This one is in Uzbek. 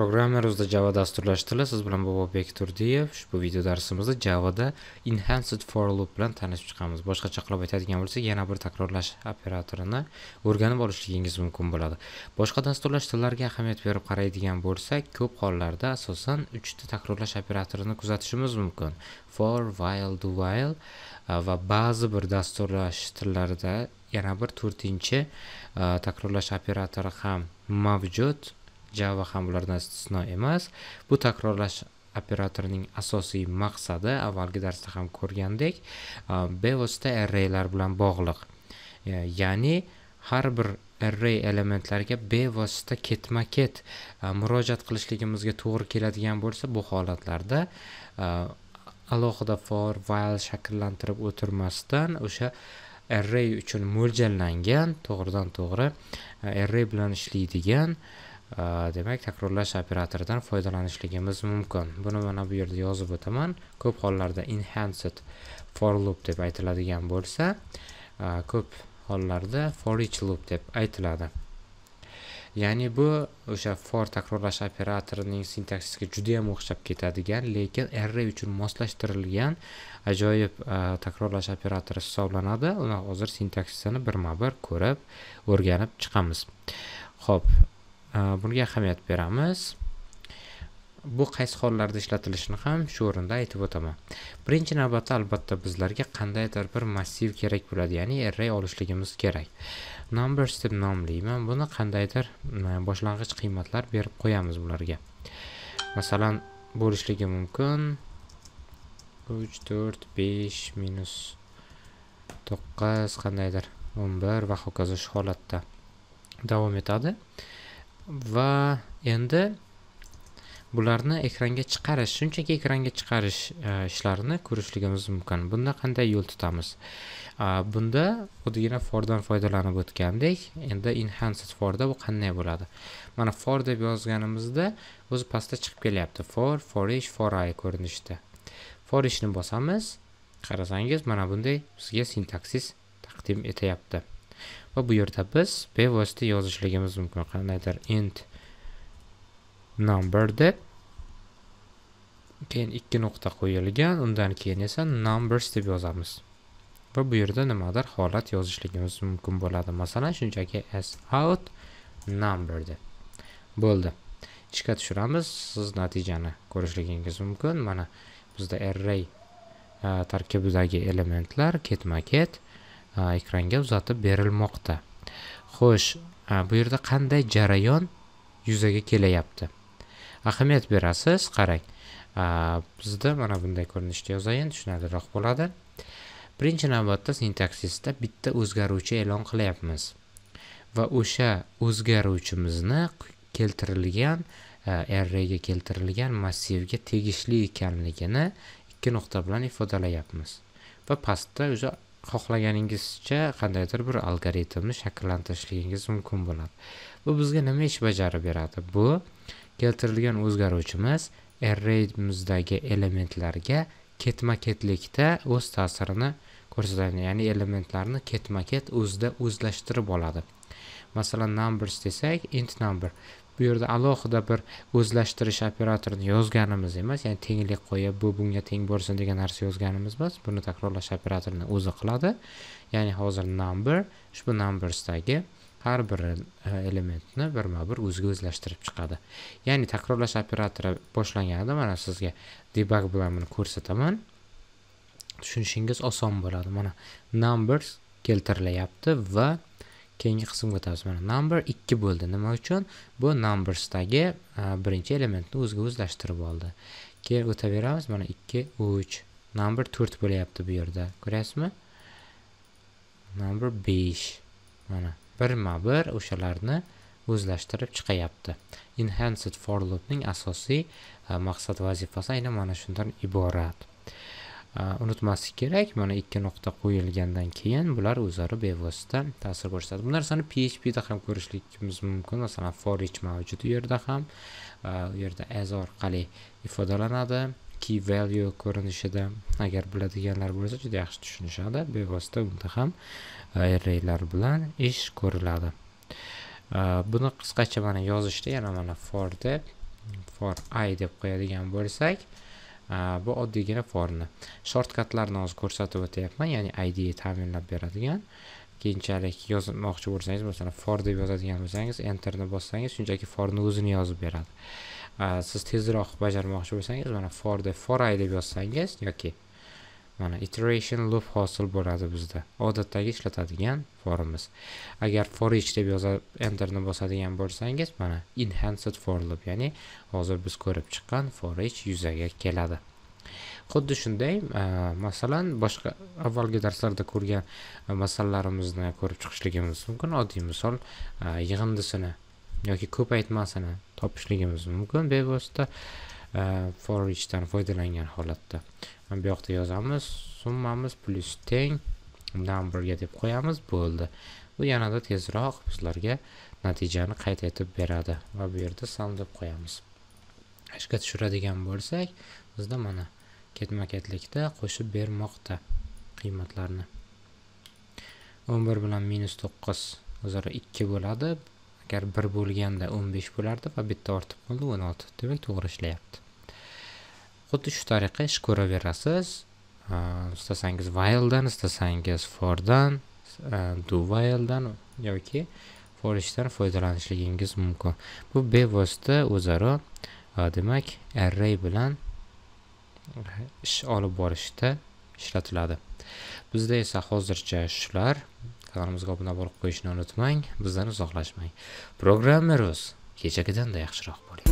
programmer o'zida Java dasturlash tili siz bilan Bobobek Turdiyev. Ushbu video darsimizda Javada enhanced for loop bilan tanishib chiqamiz. Boshqacha qilib aytadigan bo'lsak, yana bir takrorlash operatorini o'rganib olishligingiz mumkin bo'ladi. Boshqa dasturlash tillariga ahamiyat berib qaraydigan bo'lsak, ko'p hollarda asosan 3 ta takrorlash operatorini kuzatishimiz mumkin. For, while, do while va ba'zi bir dasturlash tillarida yana bir 4-chi takrorlash operatori ham mavjud. java ham bulardan istisno emas bu takrorlash operatorining asosiy maqsadi avvalgi darsda ham ko'rgandek bevosita arraylar bilan bog'liq ya'ni har bir array elementlariga bevosita ketma ket murojaat qilishligimizga to'g'ri keladigan bo'lsa bu holatlarda alohida for while shakllantirib o'tirmasdan o'sha array uchun mo'ljallangan to'g'ridan to'g'ri array bilan ishlaydigan demak takrorlash operatoridan foydalanishligimiz mumkin buni mana bu yerda yozib o'taman ko'p hollarda enhanced for loop deb aytiladigan bo'lsa ko'p hollarda for each loop deb aytiladi ya'ni bu o'sha for takrorlash operatorining sintaksisiga juda yam o'xshab ketadigan lekin array uchun moslashtirilgan ajoyib takrorlash operatori hisoblanadi uni hozir sintaksisini birma bir ko'rib o'rganib chiqamiz ho'p Э, bunga ahamiyat beramiz bu qaysi hollarda ishlatilishini ham shu o'rinda aytib o'taman birinchi navbatda albatta bizlarga qandaydir bir massiv kerak bo'ladi ya'ni array olishligimiz kerak numbers deb nomlayman buni qandaydir boshlang'ich qiymatlar berib qo'yamiz bularga masalan bo'lishligi mumkin 3 4 5 minus 9 qandaydir 11 va hokazo shu holatda davom etadi va endi bularni ekranga chiqarish shunchaki ekranga chiqarish e, ishlarini ko'rishligimiz mumkin bunda qanday yo'l tutamiz bunda xuddigina fordan foydalanib o'tgandek endi enhanced forda bu qanday bo'ladi mana for deb yozganimizda o'zi pastda chiqib kelyapti for forish i ko'rinishida for ishni bosamiz qarasangiz mana bunday bizga sintaksis taqdim etyapti va bu yerda biz bevosita yozishligimiz mumkin qandaydir int number deb keyin ikki nuqta qo'yilgan undan keyin esa numbers deb yozamiz va bu yerda nimadir holat yozishligimiz mumkin bo'ladi masalan shunchaki as out number deb bo'ldi ishga tushiramiz siz natijani ko'rishligingiz mumkin mana bizda array e, tarkibidagi elementlar ketma ket ekranga uzatib berilmoqda xo'sh bu yerda qanday jarayon yuzaga kelyapti ahamiyat berasiz qarang bizda mana bunday ko'rinishda yozayin tushunarliroq bo'ladi birinchi navbatda sintaksisda bitta o'zgaruvchi e'lon qilyapmiz va o'sha o'zgaruvchimizni keltirilgan arrayga keltirilgan massivga tegishli ekanligini ikki nuqta bilan ifodalayapmiz va pastda o'zi xohlaganingizcha qandaydir bir algoritmni shakllantirishligingiz mumkin bo'ladi bu bizga nima ish bajarib beradi bu keltirilgan o'zgaruvchimiz arrayimizdagi elementlarga ketma ketlikda o'z ta'sirini ko'rsatadi ya'ni elementlarni ketma ket o'zida o'zlashtirib oladi masalan numbers desak int number bu yerda alohida bir o'zlashtirish operatorini yozganimiz emas ya'ni tenglik qo'yib bu bunga teng bo'lsin degan narsa yozganimiz emas buni takrorlash operatorini o'zi qiladi ya'ni hozir number ushbu numbersdagi har bir e, elementni birma bir o'ziga o'zlashtirib chiqadi ya'ni takrorlash operatori boshlanganda mana sizga debug bilan buni ko'rsataman tushunishingiz oson bo'ladi mana numbers keltirilyapti va keyingi qismga o'tamiz mana number 2 bo'ldi nima uchun bu numbersdagi e, birinchi elementni o'ziga o'zlashtirib oldi keyin o'taveramiz mana 2 3 number 4 bo'lyapti bu yerda ko'ryapsizmi number 5 mana birma bir o'shalarni o'zlashtirib chiqayapti enhanced for loopning asosiy e, maqsad vazifasi aynan mana shundan iborat Э, unutmaslik kerak mana ikki nuqta qo'yilgandan keyin bular o'zaro bevosita ta'sir ko'rsatadi bu narsani phpda ham ko'rishligimiz mumkin masalan forich mavjud u yerda ham e, u yerda as orqali ifodalanadi key value ko'rinishida agar biladiganlar bo'lsa juda yaxshi tushunishadi bevosita unda ham e, arraylar bilan ish ko'riladi e, buni qisqacha mana yozishda yana mana for deb for i deb qo'yadigan bo'lsak bu oddiygina forni shortkatlarni hozir ko'rsatib o'tyapman ya'ni id ta'minlab beradigan keyinchalik yozmoqchi bo'lsangiz masalan for deb yozadigan bo'lsangiz enterni bossangiz shunchaki forni o'zini yozib beradi siz tezroq bajarmoqchi bo'lsangiz mana for deb for i deb yozsangiz yoki mana iteration loop hosil bo'ladi bizda odatdagi ishlatadigan formimiz agar for each deb yozib enterni bosadigan bo'lsangiz mana enhanced for loop ya'ni hozir biz ko'rib chiqqan for each yuzaga keladi xuddi shunday e, masalan boshqa avvalgi darslarda ko'rgan e, masalalarimizni ko'rib chiqishligimiz mumkin oddiy misol e, yig'indisini yoki ko'paytmasini topishligimiz mumkin bevosita Э, for dan foydalangan holatda bu yoqda yozamiz summamiz plus teng numberga deb qo'yamiz bo'ldi bu yanada tezroq bizlarga natijani qayd etib beradi va bu yerda sum deb qo'yamiz ishga tushiradigan bo'lsak bizda mana ketma ketlikda qo'shib bermoqda qiymatlarni 11 bilan minus 9 o'zaro 2 bo'ladi agar bir bo'lganda 15 bo'lardi va bitta ortib qoldi 16 demak to'g'ri ishlayapti xuddi shu tariqa ish ko'raverasiz istasangiz dan, istasangiz fordan do dan yoki for ishdan foydalanishligingiz mumkin bu bevosita o'zaro demak array bilan ish olib borishda ishlatiladi bizda esa hozircha shular kanalimizga obuna bo'lib qo'yishni unutmang bizdan uzoqlashmang programmeruz kechagidanda yaxshiroq bo'ling